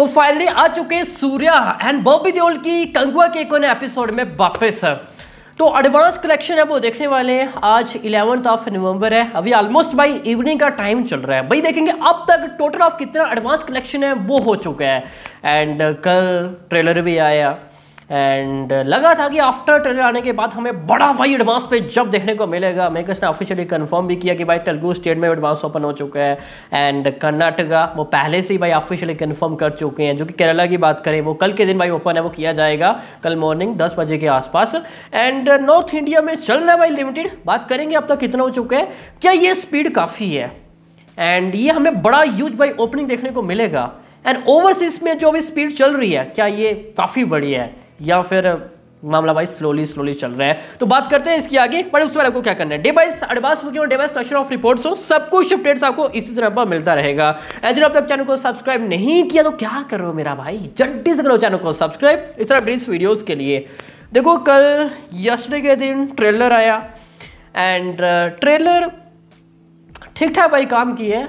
तो फाइनली आ चुके सूर्या एंड बॉबी देओल की कंगुआ के कोने एपिसोड में वापस है तो एडवांस कलेक्शन है वो देखने वाले हैं आज इलेवंथ ऑफ नवंबर है अभी ऑलमोस्ट भाई इवनिंग का टाइम चल रहा है भाई देखेंगे अब तक टोटल ऑफ कितना एडवांस कलेक्शन है वो हो चुका है एंड कल ट्रेलर भी आया एंड uh, लगा था कि आफ्टर ट्रेलर आने के बाद हमें बड़ा भाई एडवांस पे जब देखने को मिलेगा मेकर्स ने ऑफिशियली कंफर्म भी किया कि भाई तेलुगु स्टेट में एडवांस ओपन हो चुका है एंड कर्नाटका वो पहले से ही भाई ऑफिशियली कंफर्म कर चुके हैं जो कि केरला की बात करें वो कल के दिन भाई ओपन है वो किया जाएगा कल मॉर्निंग दस बजे के आसपास एंड नॉर्थ इंडिया में चल रहा है भाई लिमिटेड बात करेंगे अब तक कितना हो चुका है क्या ये स्पीड काफ़ी है एंड ये हमें बड़ा यूज भाई ओपनिंग देखने को मिलेगा एंड ओवरसीज में जो अभी स्पीड चल रही है क्या ये काफ़ी बढ़िया है या फिर मामला वाइज स्लोली स्लोली चल रहा है तो बात करते हैं इसकी आगे पर उसके बाद आपको क्या करना है डेवाइस एडवांस बुकिंग और डेवाइस कलेक्शन ऑफ रिपोर्ट्स हो सब कुछ अपडेट्स आपको इसी तरह पर मिलता रहेगा एंड अब तक चैनल को सब्सक्राइब नहीं किया तो क्या कर रहे हो मेरा भाई जल्दी से करो चैनल को सब्सक्राइब इस तरह अपडेट्स वीडियोज़ के लिए देखो कल यस्टरडे के दिन ट्रेलर आया एंड ट्रेलर ठीक ठाक भाई काम की है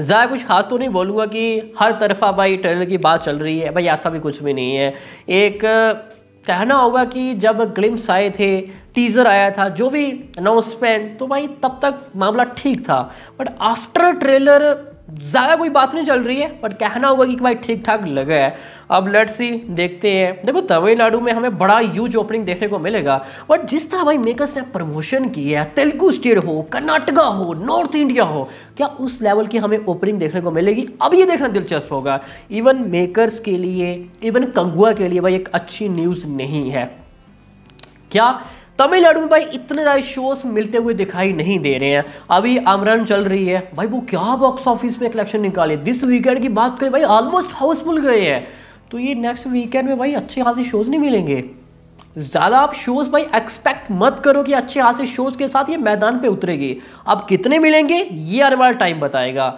ज़्यादा कुछ खास तो नहीं बोलूँगा कि हर तरफा भाई ट्रेलर की बात चल रही है भाई ऐसा भी कुछ भी नहीं है एक कहना होगा कि जब ग्लिम्स आए थे टीज़र आया था जो भी अनाउंसमेंट तो भाई तब तक मामला ठीक था बट आफ्टर ट्रेलर ज़्यादा कोई बात नहीं चल रही है बट कहना होगा कि भाई ठीक ठाक लगा है अब लेट्स सी देखते हैं देखो तमिलनाडु में हमें बड़ा यूज ओपनिंग देखने को मिलेगा बट जिस तरह भाई मेकर्स ने प्रमोशन किया है तेलुगु स्टेट हो कर्नाटका हो नॉर्थ इंडिया हो क्या उस लेवल की हमें ओपनिंग देखने को मिलेगी अब ये देखना दिलचस्प होगा इवन मेकर्स के लिए इवन कंगुआ के लिए भाई एक अच्छी न्यूज़ नहीं है क्या तमिलनाडु में भाई इतने ज़्यादा शोज मिलते हुए दिखाई नहीं दे रहे हैं अभी आमरन चल रही है भाई वो क्या बॉक्स ऑफिस में कलेक्शन निकाले दिस वीकेंड की बात करें भाई ऑलमोस्ट हाउसफुल गए हैं तो ये नेक्स्ट वीकेंड में भाई अच्छे खासे शोज नहीं मिलेंगे ज़्यादा आप शोज़ भाई एक्सपेक्ट मत करो कि अच्छे खासे शोज़ के साथ ये मैदान पे उतरेगी अब कितने मिलेंगे ये हर बार टाइम बताएगा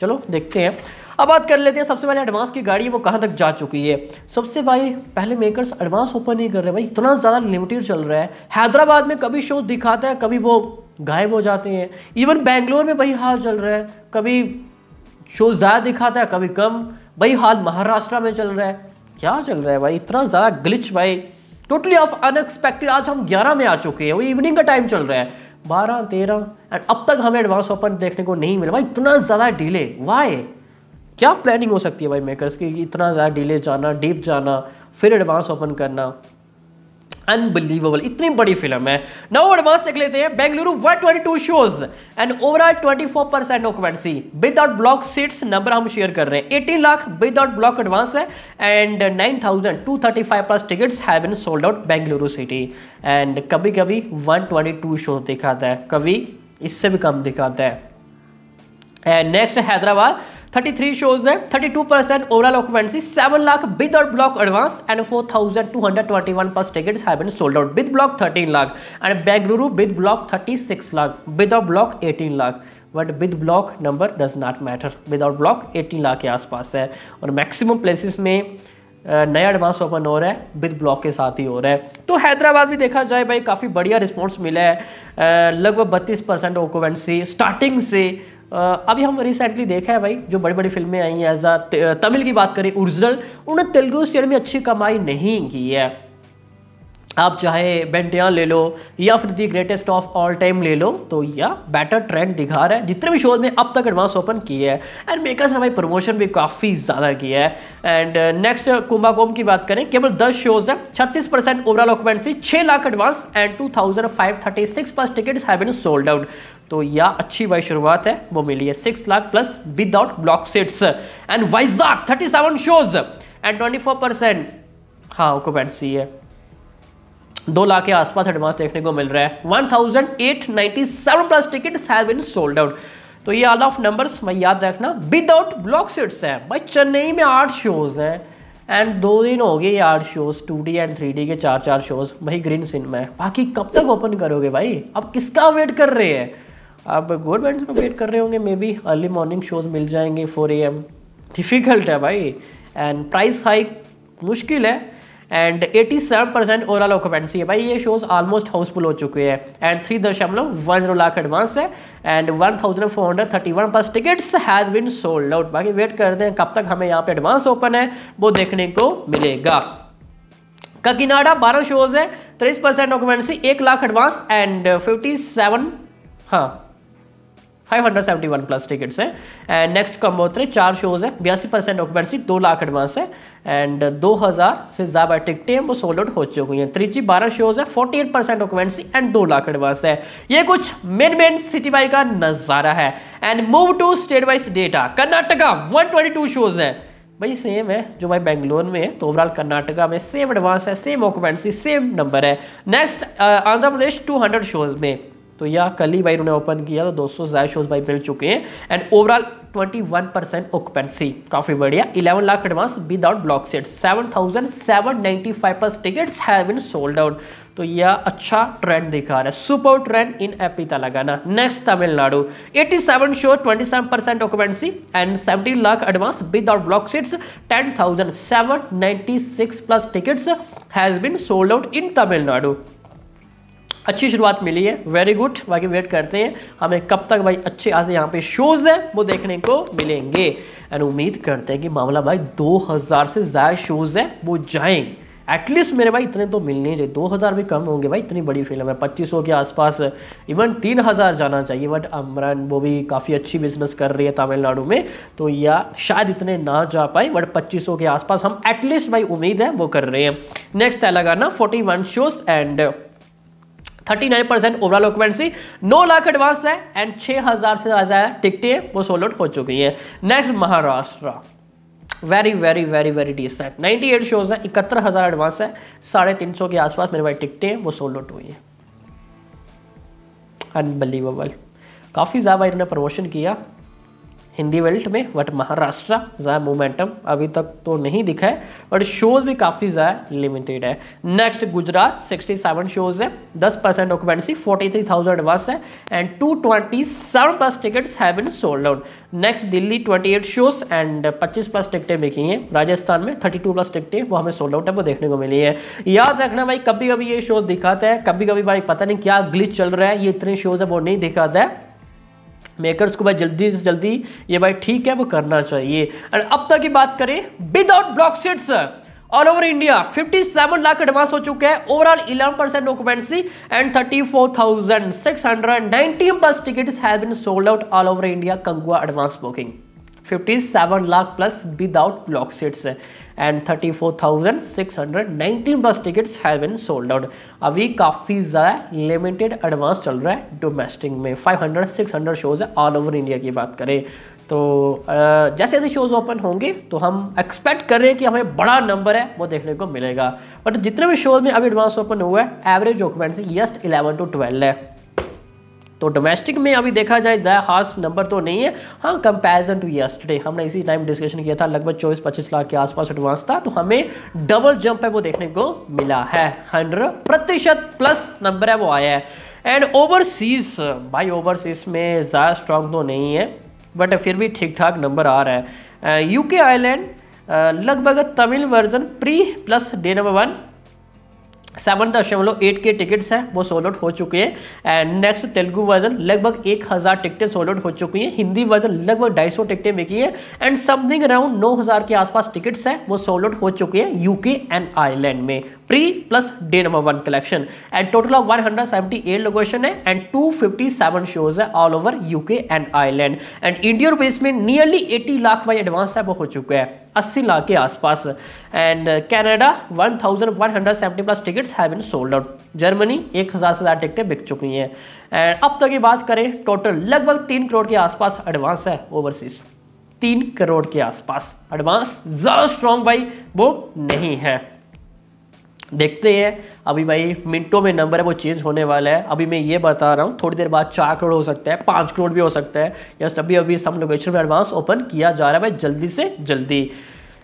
चलो देखते हैं अब बात कर लेते हैं सबसे पहले एडवांस की गाड़ी वो कहाँ तक जा चुकी है सबसे भाई पहले मेकर्स एडवांस ओपन नहीं कर रहे भाई इतना ज़्यादा लिमिटेड चल रहा है हैदराबाद में कभी शो दिखाता है कभी वो गायब हो जाते हैं इवन बेंगलोर में भाई हाल चल रहा है कभी शो ज़्यादा दिखाता है कभी कम भाई हाल महाराष्ट्र में चल रहा है क्या चल रहा है भाई इतना ज़्यादा ग्लिच भाई टोटली ऑफ अनएक्सपेक्टेड आज हम 11 में आ चुके हैं वो इवनिंग का टाइम चल रहा है बारह तेरह एंड अब तक हमें एडवांस ओपन देखने को नहीं मिला भाई इतना ज़्यादा डिले वाई क्या प्लानिंग हो सकती है भाई मेकर्स की इतना ज़्यादा डिले जाना डीप जाना फिर एडवांस ओपन करना अनबिलीवेबल इतनी बड़ी फिल्म है नाउ एडवांस देख लेते हैं Bengaluru 122 shows and overall 24 percent occupancy without block seats number हम शेयर कर रहे हैं 18 लाख विदाउट ब्लॉक एडवांस है and 9,235 plus tickets have been sold out Bengaluru city and कभी कभी 122 शोज दिखाता है कभी इससे भी कम दिखाता है and next Hyderabad thirty three shows है thirty two percent overall occupancy seven lakh with और block advance and four thousand two hundred twenty one plus tickets have sold out with block thirteen lakh and Bengaluru with block thirty six lakh with block eighteen lakh but with block number does not matter without block eighteen lakh के आसपास है और maximum places में नया advance open हो रहा है with block के साथ ही हो रहा है तो हैदराबाद भी देखा जाए भाई काफ़ी बढ़िया रिस्पॉन्स मिला है लगभग बत्तीस परसेंट ओकोवेंसी स्टार्टिंग से अभी हम रिसेंटली देखा है भाई जो बड़ी बड़ी फिल्में आई हैं एज अ तमिल की बात करें ओरिजिनल उन्होंने तेलुगु स्टेट में अच्छी कमाई नहीं की है आप चाहे बेंटियाँ ले लो या फिर the greatest of all time ले लो तो यह बेटर ट्रेंड दिखा रहा है जितने भी शोज में अब तक एडवांस ओपन किए हैं एंड मेकर्स ने भाई प्रमोशन भी काफ़ी ज़्यादा किया है एंड नेक्स्ट कुंभाकोम की बात करें केवल दस शोज हैं छत्तीस परसेंट ओवरऑल ऑक्युपेंसी छः lakh advance and two thousand five thirty six tickets have been sold out तो यह अच्छी भाई शुरुआत है वो मिली है six lakh plus without block seats and Vizag thirty seven shows and twenty four percent हाँ ऑक्युपेंसी है दो लाख के आसपास एडवांस देखने को मिल रहा है one thousand eight ninety plus tickets have been sold out तो ये ऑल ऑफ नंबर्स मैं याद रखना विदाउट ब्लॉक सीट्स हैं भाई चेन्नई में आठ शोज़ हैं एंड दो दिन हो गए ये आठ shows two D and three D के चार चार शोज़ वही ग्रीन सिनेमा है बाकी कब तक ओपन करोगे भाई अब किसका वेट कर रहे हैं आप गवर्नमेंट का वेट कर रहे होंगे maybe early morning shows मिल जाएंगे फोर ए एम डिफ़िकल्ट है भाई एंड प्राइस हाइक मुश्किल है and 87 seven percent overall occupancy है भाई ये शोज ऑलमोस्ट हाउसफुल हो चुके हैं एंड थ्री दशमलव वन जीरो लाख एडवांस है and one thousand four hundred thirty one plus tickets has been sold out बाकी वेट करते हैं कब तक हमें यहाँ पे एडवांस ओपन है वो देखने को मिलेगा काकीनाडा बारह शोज है तेईस परसेंट ऑक्यूपेंसी एक lakh advance and fifty seven हाँ 571 प्लस टिकट्स हैं एंड नेक्स्ट कम कम्बोत्रे चार शोज हैं बयासी परसेंट ऑक्यूपेंसी दो लाख एडवांस है एंड 2000 से ज़्यादा टिकटें वो सोल्ड आउट हो चुकी हैं त्रिची बारह शोज है 48 परसेंट ऑक्यूपेंसी एंड दो लाख एडवांस है ये कुछ मेन मेन सिटी बाई का नज़ारा है and move to state wise data Karnataka one shows हैं भाई सेम है जो भाई बेंगलोर में है तो ओवरऑल कर्नाटका में सेम एडवांस है सेम ऑक्यूपेंसी सेम नंबर है next uh, Andhra Pradesh two shows में तो यह कल ही भाई उन्होंने ओपन किया तो सौ ज़्यादा शोज भाई मिल चुके हैं एंड ओवरऑल 21 परसेंट ऑक्युपेंसी काफ़ी बढ़िया 11 lakh advance without block seat 7,795 plus tickets have been sold out तो यह अच्छा ट्रेंड दिखा रहा है super trend in AP Telangana next Tamil Nadu 87 show 27 percent occupancy and 17 lakh advance without block seats 10,796 plus tickets has been sold out in Tamil Nadu अच्छी शुरुआत मिली है very good बाकी वेट करते हैं हमें कब तक भाई अच्छे खासे यहाँ पे शोज़ हैं वो देखने को मिलेंगे एंड उम्मीद करते हैं कि मामला भाई 2000 से ज़्यादा शोज़ हैं वो जाएंगे एटलीस्ट मेरे भाई इतने तो मिलने चाहिए दो हज़ार भी कम होंगे भाई इतनी बड़ी फिल्म है पच्चीस सौ के आसपास इवन तीन हज़ार जाना चाहिए बट अमरन वो भी काफ़ी अच्छी बिजनेस कर रही है तमिलनाडु में तो या शायद इतने ना जा पाए बट पच्चीस सौ के आसपास हम एटलीस्ट भाई उम्मीद है वो कर रहे हैं नेक्स्ट है लगाना forty one shows and thirty nine percent overall occupancy नौ लाख एडवांस है एंड छः हज़ार से ज़्यादा टिकटें वो सोल्ड आउट हो चुकी हैं next Maharashtra very very very very decent 98 shows है इकहत्तर हज़ार एडवांस है साढ़े तीन सौ के आसपास मेरे भाई टिकटें वो सोल्ड आउट हुई हैं अनबिलीवेबल काफ़ी ज़्यादा इन्होंने प्रमोशन किया हिंदी वर्ल्ड में बट महाराष्ट्र ज़्यादा मोमेंटम अभी तक तो नहीं दिखा है बट शोज़ भी काफ़ी ज़्यादा लिमिटेड है नेक्स्ट गुजरात 67 शोज़ है 10 परसेंट ऑक्यूपेंसी थाउजेंड एडवांस है and seven plus tickets have sold out next Delhi 28 shows and 25 plus टिकटें बिकी हैं राजस्थान में 32 प्लस टिकटें वो हमें सोल्ड आउट है वो देखने को मिली है याद रखना भाई कभी कभी ये शोज़ दिखाता है कभी कभी भाई पता नहीं क्या ग्लिच चल रहा है ये इतने शोज़ है वो नहीं दिखाता है मेकर्स को भाई जल्दी से जल्दी ये भाई ठीक है वो करना चाहिए और अब तक की बात करें without block seats all over India 57 lakh advance हो चुके हैं overall 11 percent occupancy and 34,619 plus tickets have been sold out all over India Kanguva advance booking 57 lakh plus without block seats है and 34,619 plus tickets have been sold out अभी काफ़ी ज़्यादा limited advance चल रहा है डोमेस्टिक में 500 600 शोज़ है ऑल ओवर इंडिया की बात करें तो जैसे जैसे शोज़ ओपन होंगे तो हम एक्सपेक्ट कर रहे हैं कि हमें बड़ा नंबर है वो देखने को मिलेगा बट जितने भी शोज़ में अभी एडवांस ओपन हुआ है एवरेज से यस्ट इलेवन टू ट्वेल्व है तो डोमेस्टिक में अभी देखा जाए ज़्यादा खास नंबर तो नहीं है हाँ कंपैरिजन टू यस्टरडे हमने इसी टाइम डिस्कशन किया था लगभग चौबीस पच्चीस लाख के आसपास एडवांस था तो हमें डबल जंप है वो देखने को मिला है हंड्रेड प्रतिशत प्लस नंबर है वो आया है एंड ओवरसीज भाई ओवरसीज में ज़्यादा स्ट्रांग तो नहीं है बट फिर भी ठीक ठाक नंबर आ रहा है यूके uh, आइलैंड uh, लगभग Tamil version pre plus day number one seven दशमलव एट के टिकट्स हैं वो सोल्ड आउट हो चुके हैं एंड नेक्स्ट तेलुगु वर्जन लगभग एक हज़ार टिकटें सोल्ड आउट हो चुकी हैं हिंदी वर्जन लगभग ढाई सौ टिकटें बिकी है एंड समथिंग अराउंड नौ हज़ार के आसपास टिकट्स हैं वो सोल्ड आउट हो चुके हैं यूके एंड आयरलैंड में pre plus day number one collection and total of 178 location है एंड 257 शोज है all over UK and Ireland and Indian rupees में नियरली 80 लाख बाई एडवांस है वो हो चुका है 80 लाख के आसपास and Canada 1170 plus tickets have been sold out Germany 1000 से ज़्यादा टिकटें बिक चुकी हैं एंड अब तक तो की बात करें टोटल लगभग तीन करोड़ के आसपास एडवांस है ओवरसीज तीन करोड़ के आसपास एडवांस ज़्यादा स्ट्रॉन्ग भाई वो नहीं है देखते हैं अभी भाई मिनटों में नंबर है वो चेंज होने वाला है अभी मैं ये बता रहा हूँ थोड़ी देर बाद चार करोड़ हो सकता है पाँच करोड़ भी हो सकता है जस्ट अभी अभी सब लोकेशन में एडवांस ओपन किया जा रहा है भाई जल्दी से जल्दी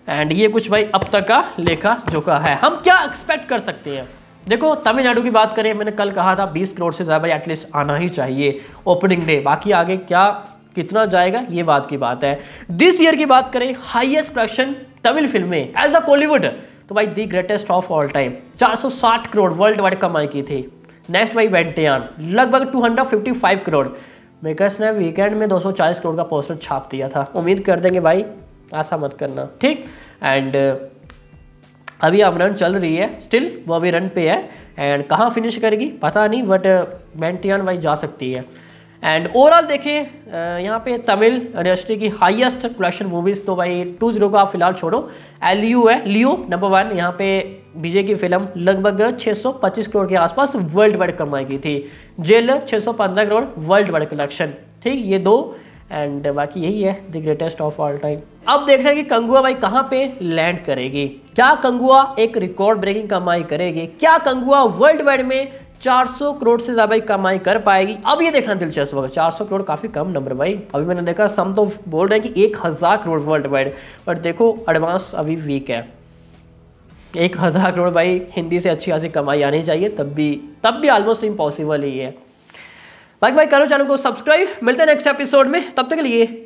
एंड ये कुछ भाई अब तक का लेखा जोखा है हम क्या एक्सपेक्ट कर सकते हैं देखो तमिलनाडु की बात करें मैंने कल कहा था बीस करोड़ से ज़्यादा भाई एटलीस्ट आना ही चाहिए ओपनिंग डे बाकी आगे क्या कितना जाएगा ये बात की बात है दिस ईयर की बात करें हाइएस्ट प्रोडक्शन तमिल फिल्में एज अ कॉलीवुड तो भाई the greatest of all time 460 crore worldwide कमाई की थी नेक्स्ट भाई वेंटियान लगभग 255 करोड़ मेकर्स ने वीकेंड में 240 करोड़ का पोस्टर छाप दिया था उम्मीद कर देंगे भाई ऐसा मत करना ठीक एंड uh, अभी अब रन चल रही है स्टिल वो अभी रन पे है एंड कहाँ फिनिश करेगी पता नहीं बट वेंटियान uh, भाई जा सकती है एंड ओवरऑल देखें यहाँ पे तमिल इंडस्ट्री की हाईएस्ट कलेक्शन मूवीज़ तो भाई टू जीरो को आप फिलहाल छोड़ो एल यू है लियो नंबर वन यहाँ पे विजय की फिल्म लगभग 625 करोड़ के आसपास वर्ल्ड वाइड कमाई की थी जेल 615 करोड़ वर्ल्ड वाइड कलेक्शन ठीक ये दो एंड बाकी यही है the greatest of all time अब देख रहे हैं कि कंगुआ भाई कहाँ पे लैंड करेगी क्या कंगुआ एक रिकॉर्ड ब्रेकिंग कमाई करेगी क्या कंगुआ वर्ल्ड वाइड में 400 करोड़ से ज़्यादा ही कमाई कर पाएगी अब ये देखना दिलचस्प होगा 400 करोड़ काफ़ी कम नंबर भाई अभी मैंने देखा सम तो बोल रहे हैं कि एक हज़ार करोड़ वर्ल्ड वाइड बट देखो एडवांस अभी वीक है एक हज़ार करोड़ भाई हिंदी से अच्छी खासी कमाई आनी चाहिए तब भी तब भी ऑलमोस्ट इम्पॉसिबल ही है बाकी भाई करो चैनल को सब्सक्राइब मिलते हैं नेक्स्ट एपिसोड में तब तक के लिए